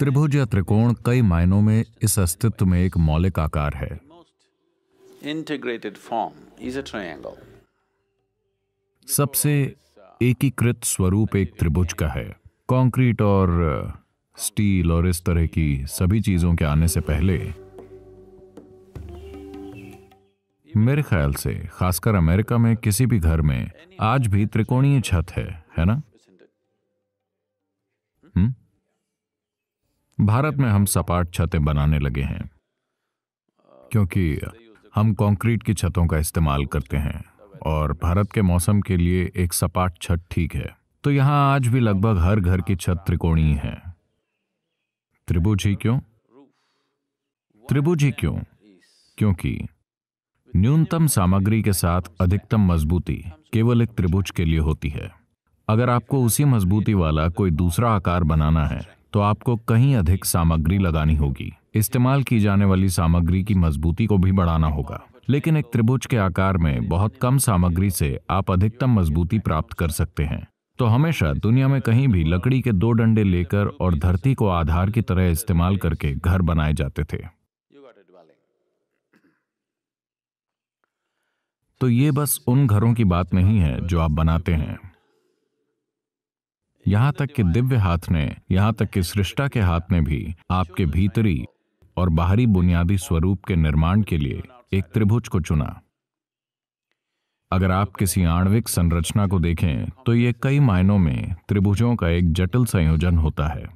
त्रिभुज या त्रिकोण कई मायनों में इस अस्तित्व में एक मौलिक आकार है फॉर्म सबसे एकीकृत स्वरूप एक त्रिभुज का है कंक्रीट और स्टील और इस तरह की सभी चीजों के आने से पहले मेरे ख्याल से खासकर अमेरिका में किसी भी घर में आज भी त्रिकोणीय छत है है ना हुँ? हम्म? भारत में हम सपाट छतें बनाने लगे हैं क्योंकि हम कंक्रीट की छतों का इस्तेमाल करते हैं और भारत के मौसम के लिए एक सपाट छत ठीक है तो यहाँ आज भी लगभग हर घर की छत त्रिकोणीय है त्रिभुज ही क्यों त्रिभुज ही क्यों क्योंकि न्यूनतम सामग्री के साथ अधिकतम मजबूती केवल एक त्रिभुज के लिए होती है अगर आपको उसी मजबूती वाला कोई दूसरा आकार बनाना है तो आपको कहीं अधिक सामग्री लगानी होगी इस्तेमाल की जाने वाली सामग्री की मजबूती को भी बढ़ाना होगा लेकिन एक त्रिभुज के आकार में बहुत कम सामग्री से आप अधिकतम मजबूती प्राप्त कर सकते हैं तो हमेशा दुनिया में कहीं भी लकड़ी के दो डंडे लेकर और धरती को आधार की तरह इस्तेमाल करके घर बनाए जाते थे तो ये बस उन घरों की बात नहीं है जो आप बनाते हैं यहाँ तक कि दिव्य हाथ ने यहाँ तक कि सृष्टा के हाथ ने भी आपके भीतरी और बाहरी बुनियादी स्वरूप के निर्माण के लिए एक त्रिभुज को चुना अगर आप किसी आणविक संरचना को देखें तो यह कई मायनों में त्रिभुजों का एक जटिल संयोजन होता है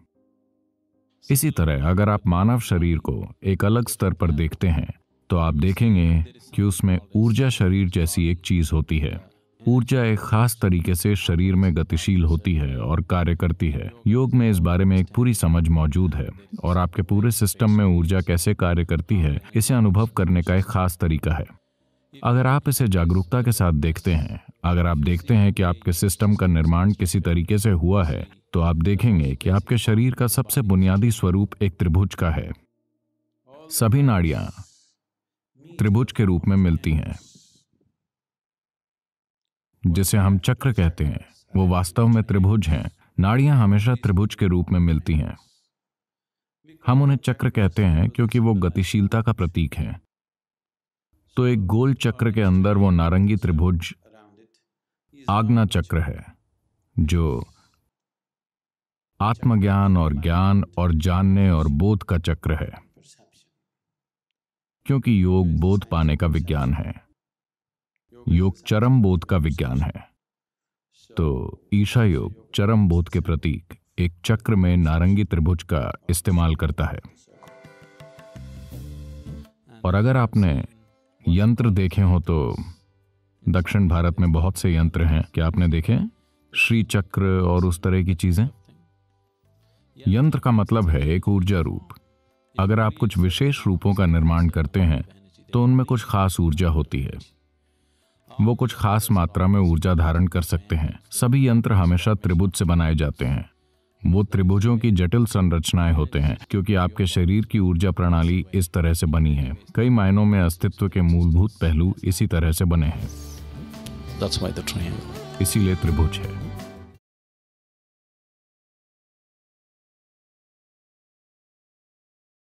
इसी तरह अगर आप मानव शरीर को एक अलग स्तर पर देखते हैं तो आप देखेंगे कि उसमें ऊर्जा शरीर जैसी एक चीज होती है ऊर्जा एक खास तरीके से शरीर में गतिशील होती है और कार्य करती है योग में इस बारे में एक पूरी समझ मौजूद है और आपके पूरे सिस्टम में ऊर्जा कैसे कार्य करती है इसे अनुभव करने का एक खास तरीका है अगर आप इसे जागरूकता के साथ देखते हैं अगर आप देखते हैं कि आपके सिस्टम का निर्माण किसी तरीके से हुआ है तो आप देखेंगे कि आपके शरीर का सबसे बुनियादी स्वरूप एक त्रिभुज का है सभी नाड़ियां त्रिभुज के रूप में मिलती हैं जिसे हम चक्र कहते हैं वो वास्तव में त्रिभुज हैं नाड़ियां हमेशा त्रिभुज के रूप में मिलती हैं हम उन्हें चक्र कहते हैं क्योंकि वो गतिशीलता का प्रतीक है तो एक गोल चक्र के अंदर वो नारंगी त्रिभुज आग्ना चक्र है जो आत्मज्ञान और ज्ञान और जानने और बोध का चक्र है क्योंकि योग बोध पाने का विज्ञान है योग चरम बोध का विज्ञान है तो ईशा योग चरम बोध के प्रतीक एक चक्र में नारंगी त्रिभुज का इस्तेमाल करता है और अगर आपने यंत्र देखे हो तो दक्षिण भारत में बहुत से यंत्र हैं क्या आपने देखे श्री चक्र और उस तरह की चीजें यंत्र का मतलब है एक ऊर्जा रूप अगर आप कुछ विशेष रूपों का निर्माण करते हैं तो उनमें कुछ खास ऊर्जा होती है वो कुछ खास मात्रा में ऊर्जा धारण कर सकते हैं सभी यंत्र हमेशा त्रिभुज से बनाए जाते हैं वो त्रिभुजों की जटिल संरचनाएं होते हैं क्योंकि आपके शरीर की ऊर्जा प्रणाली इस तरह से बनी है कई मायनों में अस्तित्व के मूलभूत पहलू इसी तरह से बने हैं इसीलिए त्रिभुज है